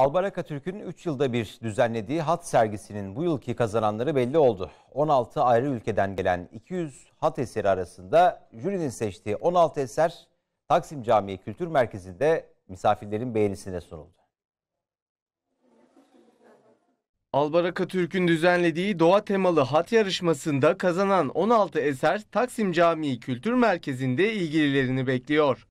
Albaraka Türk'ün 3 yılda bir düzenlediği hat sergisinin bu yılki kazananları belli oldu. 16 ayrı ülkeden gelen 200 hat eseri arasında jürinin seçtiği 16 eser Taksim Camii Kültür Merkezi'nde misafirlerin beğenisine sunuldu. Albaraka Türk'ün düzenlediği doğa temalı hat yarışmasında kazanan 16 eser Taksim Camii Kültür Merkezi'nde ilgililerini bekliyor.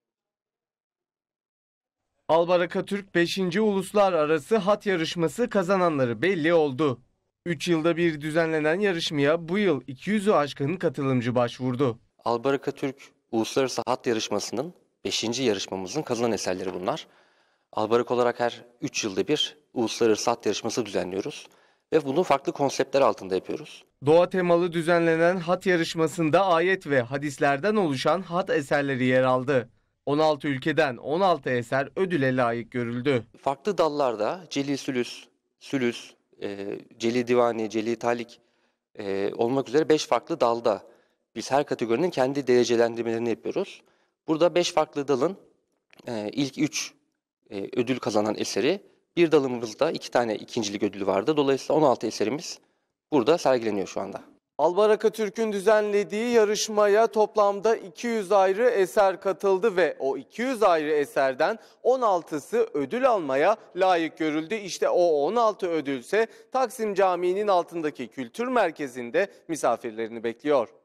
Albaraka Türk 5. Uluslararası Hat Yarışması kazananları belli oldu. 3 yılda bir düzenlenen yarışmaya bu yıl 200'ü aşkın katılımcı başvurdu. Albaraka Türk Uluslararası Hat Yarışması'nın 5. yarışmamızın kazanan eserleri bunlar. Albarak olarak her 3 yılda bir Uluslararası Hat Yarışması düzenliyoruz ve bunu farklı konseptler altında yapıyoruz. Doğa temalı düzenlenen hat yarışmasında ayet ve hadislerden oluşan hat eserleri yer aldı. 16 ülkeden 16 eser ödüle layık görüldü. Farklı dallarda celi Sülüs, Sülüs, e, Celil Divani, celi Talik e, olmak üzere 5 farklı dalda biz her kategorinin kendi derecelendirmelerini yapıyoruz. Burada 5 farklı dalın e, ilk 3 e, ödül kazanan eseri bir dalımızda 2 iki tane ikincilik ödülü vardı. Dolayısıyla 16 eserimiz burada sergileniyor şu anda. Albaraka Türk'ün düzenlediği yarışmaya toplamda 200 ayrı eser katıldı ve o 200 ayrı eserden 16'sı ödül almaya layık görüldü. İşte o 16 ödülse Taksim Camii'nin altındaki kültür merkezinde misafirlerini bekliyor.